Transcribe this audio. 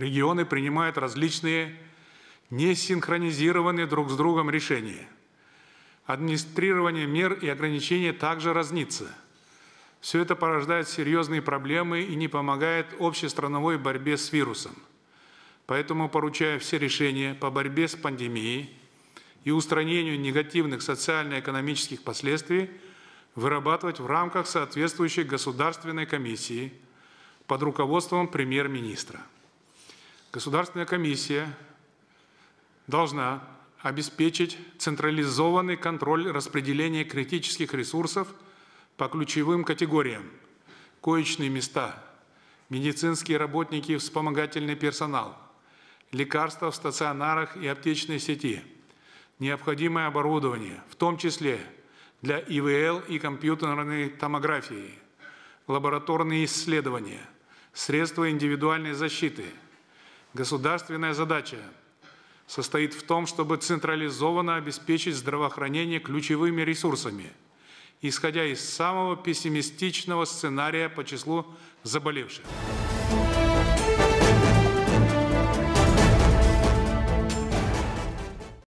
регионы принимают различные несинхронизированные друг с другом решения. Администрирование мер и ограничений также разнится. Все это порождает серьезные проблемы и не помогает общестрановой борьбе с вирусом. Поэтому поручаю все решения по борьбе с пандемией и устранению негативных социально-экономических последствий вырабатывать в рамках соответствующей государственной комиссии под руководством премьер-министра. Государственная комиссия должна обеспечить централизованный контроль распределения критических ресурсов по ключевым категориям – коечные места, медицинские работники и вспомогательный персонал, лекарства в стационарах и аптечной сети, необходимое оборудование, в том числе для ИВЛ и компьютерной томографии, лабораторные исследования, средства индивидуальной защиты – Государственная задача состоит в том, чтобы централизованно обеспечить здравоохранение ключевыми ресурсами, исходя из самого пессимистичного сценария по числу заболевших.